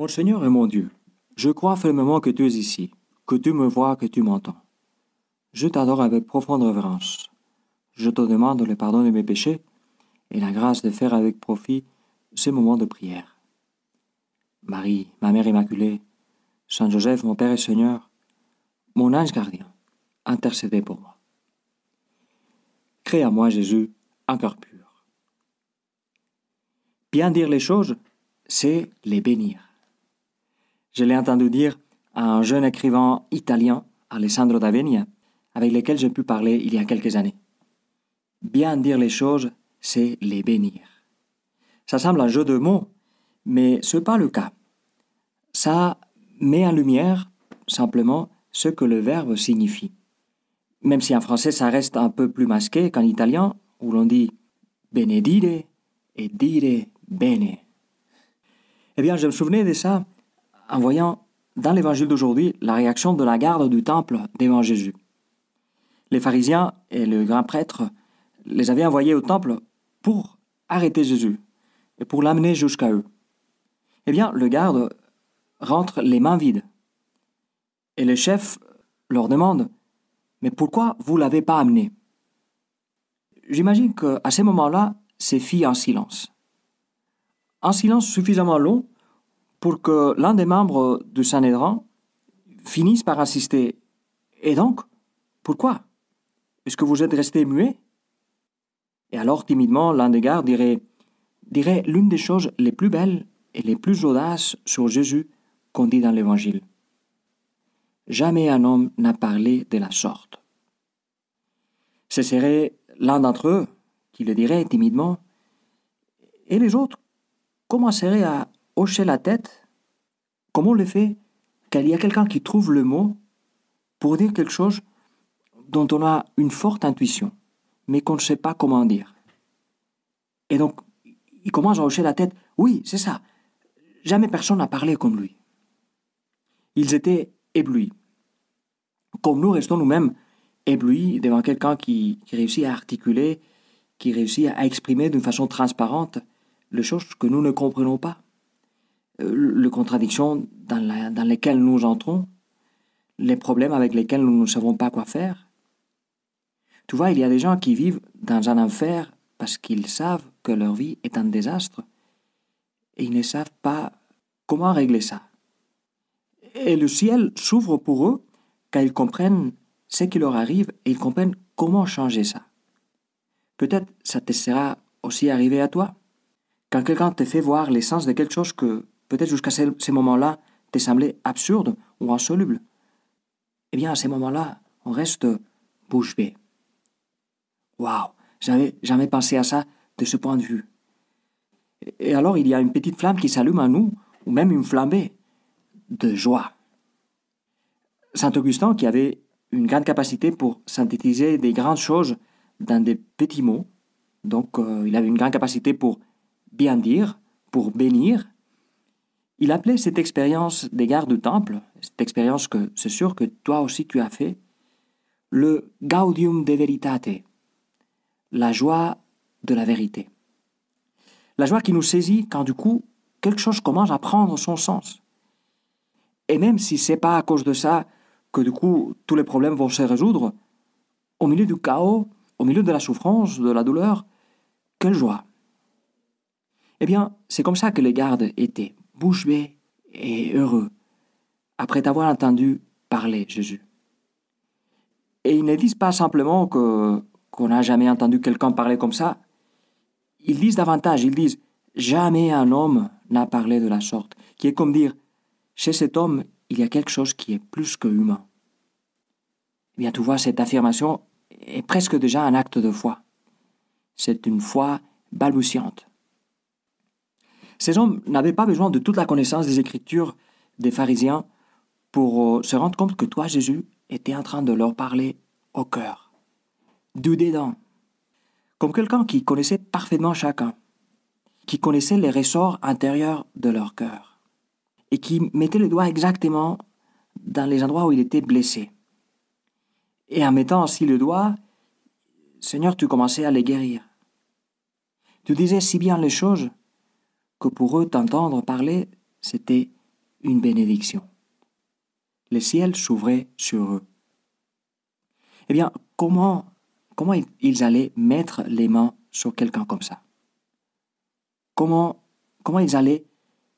Mon Seigneur et mon Dieu, je crois fermement que tu es ici, que tu me vois, que tu m'entends. Je t'adore avec profonde révérence. Je te demande le pardon de mes péchés et la grâce de faire avec profit ces moments de prière. Marie, ma Mère Immaculée, Saint Joseph, mon Père et Seigneur, mon ange gardien, intercédez pour moi. Crée à moi, Jésus, un cœur pur. Bien dire les choses, c'est les bénir. Je l'ai entendu dire à un jeune écrivain italien, Alessandro Davenia, avec lequel j'ai pu parler il y a quelques années. Bien dire les choses, c'est les bénir. Ça semble un jeu de mots, mais ce n'est pas le cas. Ça met en lumière simplement ce que le verbe signifie. Même si en français ça reste un peu plus masqué qu'en italien, où l'on dit benedire et dire bene. Eh bien, je me souvenais de ça en voyant dans l'évangile d'aujourd'hui la réaction de la garde du temple devant Jésus. Les pharisiens et le grand prêtre les avaient envoyés au temple pour arrêter Jésus et pour l'amener jusqu'à eux. Eh bien, le garde rentre les mains vides. Et le chef leur demande Mais pourquoi vous ne l'avez pas amené J'imagine qu'à ce moment-là, c'est fit en silence. Un silence suffisamment long pour que l'un des membres du Sanhédrin finisse par assister. Et donc, pourquoi Est-ce que vous êtes resté muet Et alors, timidement, l'un des gardes dirait, dirait l'une des choses les plus belles et les plus audaces sur Jésus qu'on dit dans l'Évangile. Jamais un homme n'a parlé de la sorte. Ce serait l'un d'entre eux qui le dirait timidement, et les autres commenceraient à Hocher la tête. Comment le fait qu'il y a quelqu'un qui trouve le mot pour dire quelque chose dont on a une forte intuition, mais qu'on ne sait pas comment dire. Et donc, il commence à hocher la tête. Oui, c'est ça. Jamais personne n'a parlé comme lui. Ils étaient éblouis. Comme nous restons nous-mêmes éblouis devant quelqu'un qui, qui, réussit à articuler, qui réussit à exprimer d'une façon transparente les choses que nous ne comprenons pas. Euh, les contradictions dans, lesquelles nous entrons, les problèmes avec lesquels nous ne savons pas quoi faire. Tu vois, il y a des gens qui vivent dans un enfer parce qu'ils savent que leur vie est un désastre et ils ne savent pas comment régler ça. Et le ciel s'ouvre pour eux quand ils comprennent ce qui leur arrive et ils comprennent comment changer ça. Peut-être ça te sera aussi arrivé à toi. Quand quelqu'un te fait voir l'essence de quelque chose que peut-être jusqu'à ces moments-là, te semblait absurde ou insoluble. Eh bien, à ces moments-là, on reste bouche bée. Waouh, j'avais jamais pensé à ça de ce point de vue. Et alors, il y a une petite flamme qui s'allume en nous, ou même une flambée de joie. Saint Augustin, qui avait une grande capacité pour synthétiser des grandes choses dans des petits mots, donc euh, il avait une grande capacité pour bien dire, pour bénir, il appelait cette expérience des gardes du temple, cette expérience que c'est sûr que toi aussi tu as fait, le gaudium de veritate, la joie de la vérité. La joie qui nous saisit quand du coup quelque chose commence à prendre son sens. Et même si c'est pas à cause de ça que du coup tous les problèmes vont se résoudre, au milieu du chaos, au milieu de la souffrance, de la douleur, quelle joie. Eh bien, c'est comme ça que les gardes étaient bouche bée et heureux, après avoir entendu parler, Jésus. Et ils ne disent pas simplement que qu'on n'a jamais entendu quelqu'un parler comme ça. Ils disent davantage, ils disent jamais un homme n'a parlé de la sorte, qui est comme dire chez cet homme, il y a quelque chose qui est plus que humain. Eh bien, tu vois, cette affirmation est presque déjà un acte de foi. C'est une foi balbutiante. Ces hommes n'avaient pas besoin de toute la connaissance des Écritures des pharisiens pour euh, se rendre compte que toi, Jésus, étais en train de leur parler au cœur, du dedans, comme quelqu'un qui connaissait parfaitement chacun, qui connaissait les ressorts intérieurs de leur cœur, et qui mettait le doigt exactement dans les endroits où il était blessé. Et en mettant ainsi le doigt, Seigneur, tu commençais à les guérir. Tu disais si bien les choses que pour eux t'entendre parler, c'était une bénédiction. Le ciel s'ouvrait sur eux. Eh bien, comment, comment ils allaient mettre les mains sur quelqu'un comme ça comment, comment ils allaient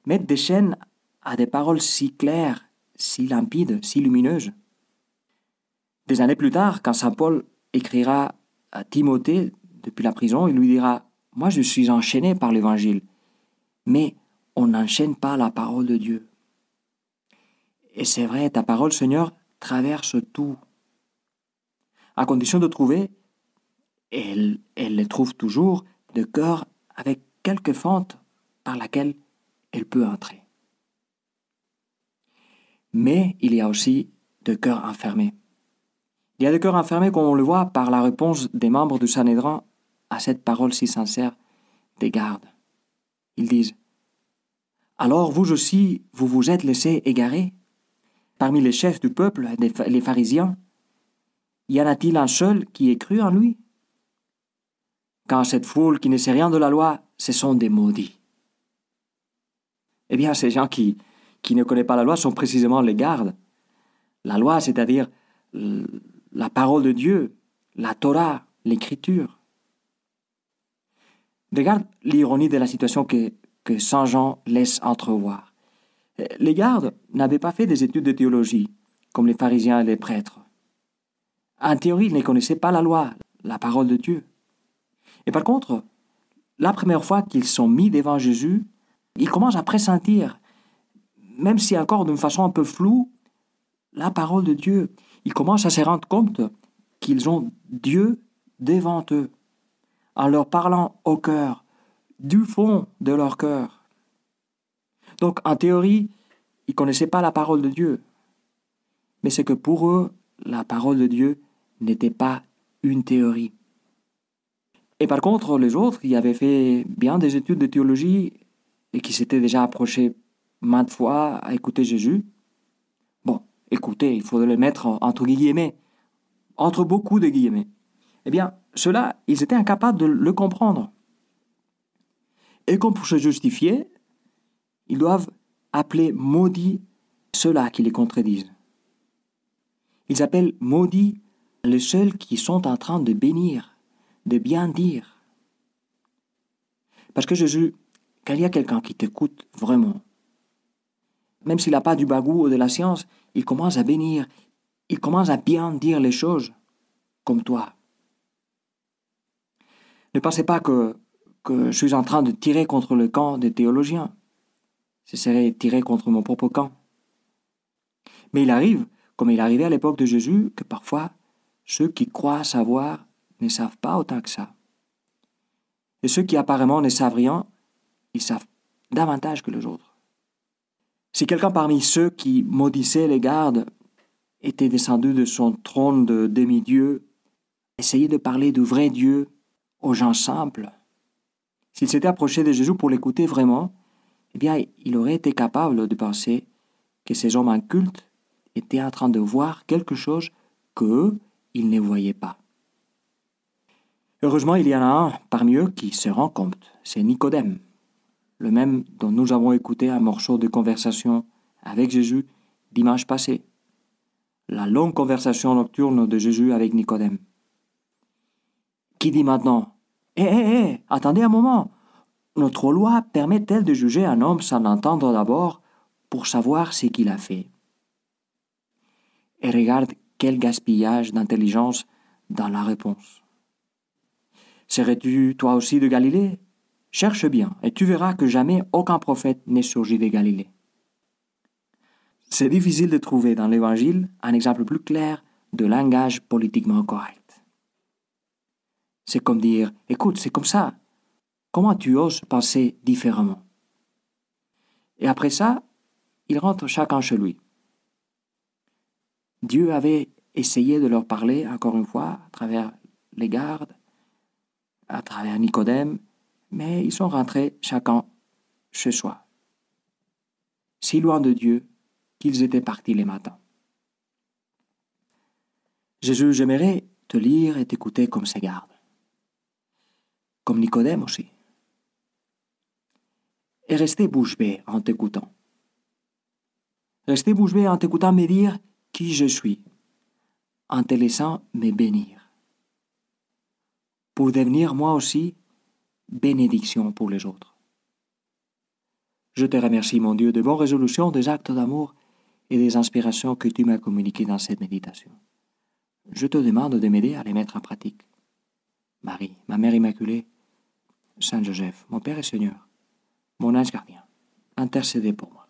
mettre des chaînes à des paroles si claires, si limpides, si lumineuses Des années plus tard, quand Saint Paul écrira à Timothée depuis la prison, il lui dira ⁇ Moi je suis enchaîné par l'Évangile ⁇ mais on n'enchaîne pas la parole de Dieu. Et c'est vrai, ta parole, Seigneur, traverse tout. À condition de trouver, elle, elle les trouve toujours, de cœur avec quelques fentes par laquelle elle peut entrer. Mais il y a aussi de cœurs enfermés. Il y a de cœurs enfermés, comme on le voit par la réponse des membres du Sanhédrin à cette parole si sincère des gardes. Ils disent Alors vous aussi, vous vous êtes laissé égarer Parmi les chefs du peuple, les pharisiens, y en a-t-il un seul qui ait cru en lui Quand cette foule qui ne sait rien de la loi, ce sont des maudits. Eh bien, ces gens qui, qui ne connaissent pas la loi sont précisément les gardes. La loi, c'est-à-dire la parole de Dieu, la Torah, l'écriture. Regarde l'ironie de la situation que, Saint Jean laisse entrevoir. Euh, les gardes n'avaient pas fait des études de théologie, comme les pharisiens et les prêtres. En théorie, ils ne connaissaient pas la loi, la parole de Dieu. Et par contre, la première fois qu'ils sont mis devant Jésus, ils commencent à pressentir, même si encore d'une façon un peu floue, la parole de Dieu. Ils commencent à se rendre compte qu'ils ont Dieu devant eux en leur parlant au cœur, du fond de leur cœur. Donc en théorie, ils ne connaissaient pas la parole de Dieu, mais c'est que pour eux, la parole de Dieu n'était pas une théorie. Et par contre, les autres qui avaient fait bien des études de théologie et qui s'étaient déjà approchés maintes fois à écouter Jésus, bon, écoutez, il faudrait le mettre entre guillemets, entre beaucoup de guillemets. Eh bien, cela, ils étaient incapables de le comprendre. Et comme pour se justifier, ils doivent appeler maudit ceux-là qui les contredisent. Ils appellent maudit les seuls qui sont en train de bénir, de bien dire. Parce que Jésus, quand il y a quelqu'un qui t'écoute vraiment, même s'il n'a pas du bagou ou de la science, il commence à bénir, il commence à bien dire les choses comme toi. Ne pensez pas que, je suis en train de tirer contre le camp des théologiens. Ce serait tirer contre mon propre camp. Mais il arrive, comme il arrivait à l'époque de Jésus, que parfois ceux qui croient savoir ne savent pas autant que ça. Et ceux qui apparemment ne savent rien, ils savent davantage que les autres. Si quelqu'un parmi ceux qui maudissaient les gardes était descendu de son trône de demi-dieu, essayait de parler de vrai Dieu aux gens simples. S'il s'était approché de Jésus pour l'écouter vraiment, eh bien, il aurait été capable de penser que ces hommes incultes étaient en train de voir quelque chose qu'eux, ils ne voyaient pas. Heureusement, il y en a un parmi eux qui se rend compte, c'est Nicodème, le même dont nous avons écouté un morceau de conversation avec Jésus dimanche passé, la longue conversation nocturne de Jésus avec Nicodème. Qui dit maintenant Hé, eh, hé, eh, hé, eh, attendez un moment. Notre loi permet-elle de juger un homme sans l'entendre d'abord pour savoir ce qu'il a fait Et regarde quel gaspillage d'intelligence dans la réponse. Serais-tu toi aussi de Galilée Cherche bien, et tu verras que jamais aucun prophète n'est surgi de Galilée. C'est difficile de trouver dans l'Évangile un exemple plus clair de langage politiquement correct. C'est comme dire Écoute, c'est comme ça. Comment tu oses penser différemment Et après ça, ils rentrent chacun chez lui. Dieu avait essayé de leur parler, encore une fois, à travers les gardes, à travers Nicodème, mais ils sont rentrés chacun chez soi, si loin de Dieu qu'ils étaient partis les matins. Jésus, j'aimerais te lire et t'écouter comme ces gardes comme Nicodème aussi, et restez bouche bée en t'écoutant. Restez bouche en t'écoutant me dire qui je suis, en te laissant me bénir, pour devenir moi aussi bénédiction pour les autres. Je te remercie, mon Dieu, de bonnes résolutions, des actes d'amour et des inspirations que tu m'as communiquées dans cette méditation. Je te demande de m'aider à les mettre en pratique. Marie, ma Mère Immaculée, Saint Joseph, mon Père et Seigneur, mon âge gardien, intercédez pour moi.